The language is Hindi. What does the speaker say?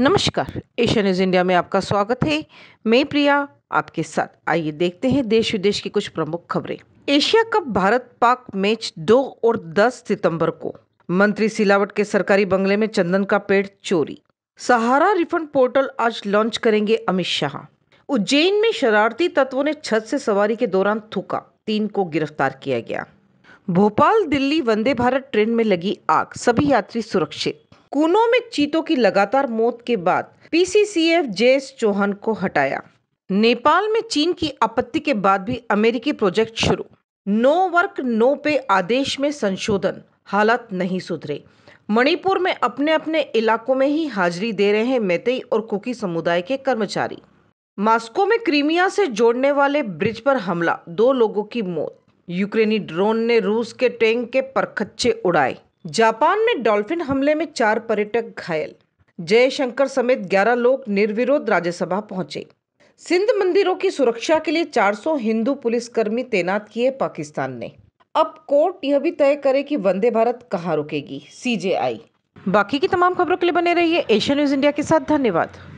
नमस्कार एशिया न्यूज़ इंडिया में आपका स्वागत है मैं प्रिया आपके साथ आइए देखते हैं देश विदेश की कुछ प्रमुख खबरें एशिया कप भारत पाक मैच 2 और 10 सितंबर को मंत्री सिलावट के सरकारी बंगले में चंदन का पेड़ चोरी सहारा रिफंड पोर्टल आज लॉन्च करेंगे अमित शाह उज्जैन में शरारती तत्वों ने छत से सवारी के दौरान थूका तीन को गिरफ्तार किया गया भोपाल दिल्ली वंदे भारत ट्रेन में लगी आग सभी यात्री सुरक्षित कूनो में चीतों की लगातार मौत के बाद पीसीसीएफ जेएस चौहान को हटाया नेपाल में चीन की आपत्ति के बाद भी अमेरिकी प्रोजेक्ट शुरू नो वर्क नो पे आदेश में संशोधन हालात नहीं सुधरे मणिपुर में अपने अपने इलाकों में ही हाजिरी दे रहे हैं मेतई और कुकी समुदाय के कर्मचारी मास्को में क्रीमिया से जोड़ने वाले ब्रिज पर हमला दो लोगों की मौत यूक्रेनी ड्रोन ने रूस के टैंक के परखच्चे उड़ाए जापान में डॉल्फिन हमले में चार पर्यटक घायल जयशंकर समेत 11 लोग निर्विरोध राज्यसभा पहुंचे सिंध मंदिरों की सुरक्षा के लिए 400 हिंदू पुलिसकर्मी तैनात किए पाकिस्तान ने अब कोर्ट यह भी तय करे कि वंदे भारत कहाँ रुकेगी सीजेआई बाकी की तमाम खबरों के लिए बने रहिए एशिया न्यूज इंडिया के साथ धन्यवाद